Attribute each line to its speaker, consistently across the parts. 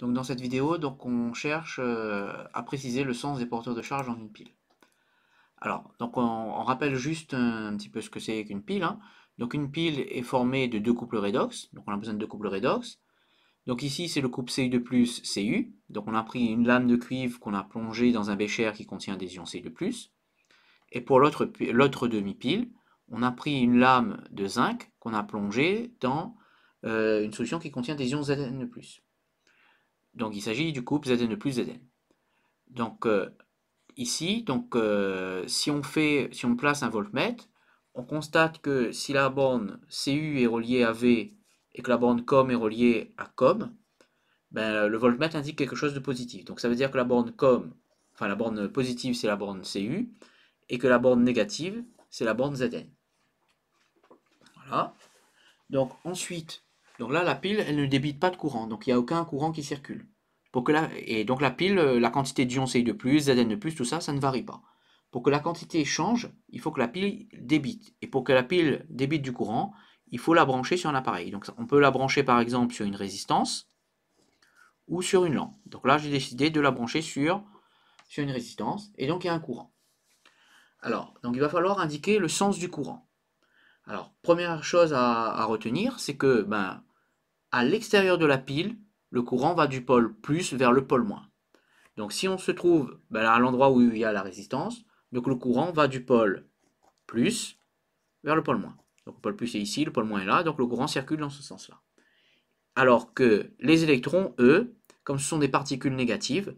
Speaker 1: Donc dans cette vidéo, donc on cherche euh, à préciser le sens des porteurs de charge dans une pile. Alors, donc on, rappelle juste un, petit peu ce que c'est qu'une pile. Hein. Donc une pile est formée de deux couples redox, donc on a besoin de deux couples redox. Donc ici c'est le couple Cu de Cu, donc on a pris une lame de cuivre qu'on a plongée dans un bécher qui contient des ions C de Et pour l'autre demi-pile, on a pris une lame de zinc qu'on a plongée dans euh, une solution qui contient des ions Zn de donc il s'agit du couple Zn plus Zn. Donc euh, ici, donc, euh, si, on fait, si on place un voltmètre, on constate que si la borne CU est reliée à V et que la borne COM est reliée à COM, ben, le voltmètre indique quelque chose de positif. Donc ça veut dire que la borne COM, enfin la borne positive c'est la borne CU, et que la borne négative c'est la borne Zn. Voilà. Donc ensuite, donc là, la pile, elle ne débite pas de courant, donc il n'y a aucun courant qui circule. Pour que Et donc la pile, euh, la quantité d'ions CI de plus, Zn de plus, tout ça, ça ne varie pas. Pour que la quantité change, il faut que la pile débite. Et pour que la pile débite du courant, il faut la brancher sur un appareil. Donc on peut la brancher par exemple sur une résistance ou sur une lampe. Donc là, j'ai décidé de la brancher sur, sur une résistance, et donc il y a un courant. Alors, donc il va falloir indiquer le sens du courant. Alors, première chose à, retenir, c'est que ben, à l'extérieur de la pile, le courant va du pôle plus vers le pôle moins. Donc si on se trouve ben, à l'endroit où il y a la résistance, donc le courant va du pôle plus vers le pôle moins. Donc le pôle plus est ici, le pôle moins est là, donc le courant circule dans ce sens-là. Alors que les électrons, eux, comme ce sont des particules négatives,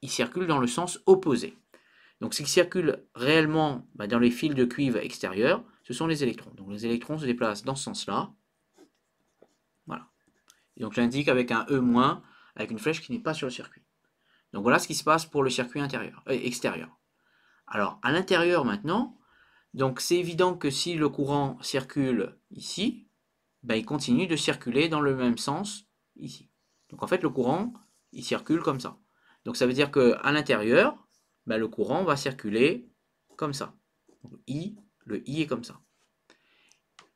Speaker 1: ils circulent dans le sens opposé. Donc ce qui circule réellement bah, dans les fils de cuivre extérieurs, ce sont les électrons. Donc les électrons se déplacent dans ce sens-là. Voilà. Et donc l'indique avec un E- avec une flèche qui n'est pas sur le circuit. Donc voilà ce qui se passe pour le circuit intérieur, euh, extérieur. Alors à l'intérieur maintenant, donc c'est évident que si le courant circule ici, bah, il continue de circuler dans le même sens ici. Donc en fait le courant, il circule comme ça. Donc ça veut dire qu'à l'intérieur, bah, le courant va circuler comme ça. I, le I est comme ça.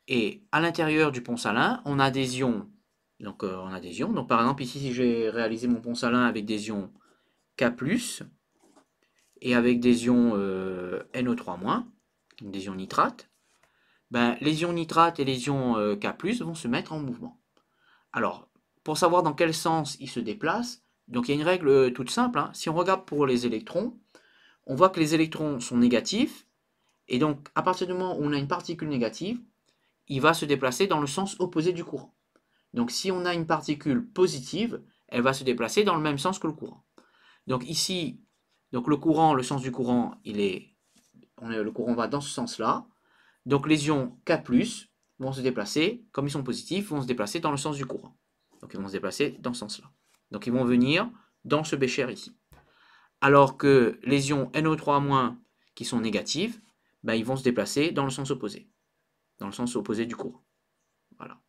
Speaker 1: Et à l'intérieur du pont salin, on a des ions. Donc euh, on a des ions. Donc par exemple ici, si j'ai réalisé mon pont salin avec des ions K+, et avec des ions euh, NO3-, des ions nitrates, ben, les ions nitrates et les ions euh, K+, vont se mettre en mouvement. Alors, pour savoir dans quel sens ils se déplacent, donc il y a une règle toute simple. Hein. Si on regarde pour les électrons, on voit que les électrons sont négatifs, et donc à partir du moment où on a une particule négative, il va se déplacer dans le sens opposé du courant. Donc si on a une particule positive, elle va se déplacer dans le même sens que le courant. Donc ici, donc le courant, le sens du courant, il est, le courant va dans ce sens-là. Donc les ions K+, vont se déplacer, comme ils sont positifs, vont se déplacer dans le sens du courant. Donc ils vont se déplacer dans ce sens-là. Donc ils vont venir dans ce bécher ici alors que les ions NO3- qui sont négatifs, bah, ils vont se déplacer dans le sens opposé, dans le sens opposé du courant. Voilà.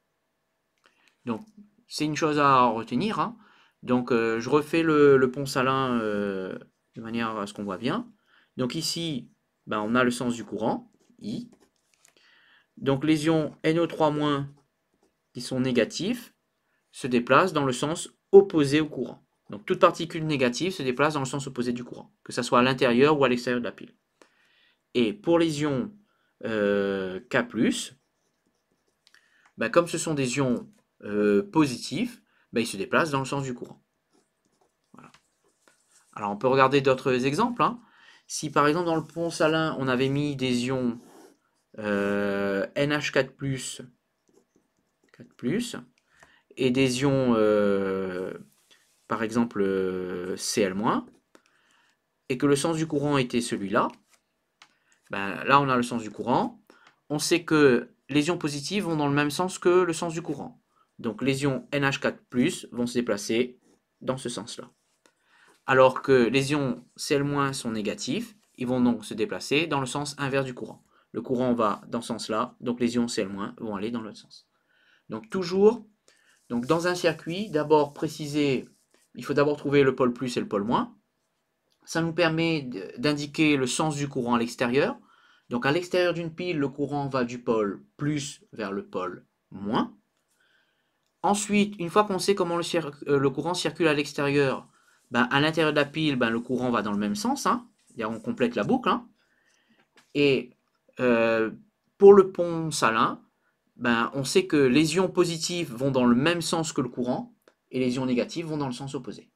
Speaker 1: Donc, c'est une chose à retenir. Hein. Donc, euh, je refais le, pont salin euh, de manière à ce qu'on voit bien. Donc ici, bah, on a le sens du courant, I. Donc les ions NO3- qui sont négatifs se déplacent dans le sens opposé au courant. Donc toute particule négative se déplace dans le sens opposé du courant, que ce soit à l'intérieur ou à l'extérieur de la pile. Et pour les ions euh, K+, bah, comme ce sont des ions euh, positifs, bah, ils se déplacent dans le sens du courant. Alors on peut regarder d'autres exemples. Hein. Si par exemple dans le pont salin, on avait mis des ions euh, NH4+, 4+, et des ions par exemple euh, CL-, et que le sens du courant était celui-là, ben, là on a le sens du courant. On sait que les ions positifs vont dans le même sens que le sens du courant. Donc les ions NH4+, vont se déplacer dans ce sens-là. Alors que les ions Cl- sont négatifs, ils vont donc se déplacer dans le sens inverse du courant. Le courant va dans ce sens-là, donc les ions Cl- vont aller dans l'autre sens. Donc toujours, donc dans un circuit, d'abord préciser il faut d'abord trouver le pôle plus et le pôle moins. Ça nous permet d'indiquer le sens du courant à l'extérieur. Donc à l'extérieur d'une pile, le courant va du pôle plus vers le pôle moins. Ensuite, une fois qu'on sait comment le, euh, courant circule à l'extérieur, ben, à l'intérieur de la pile, ben, le courant va dans le même sens. Hein. On complète la boucle. Hein. Et euh, pour le pont salin, ben, on sait que les ions positifs vont dans le même sens que le courant et les ions négatifs vont dans le sens opposé.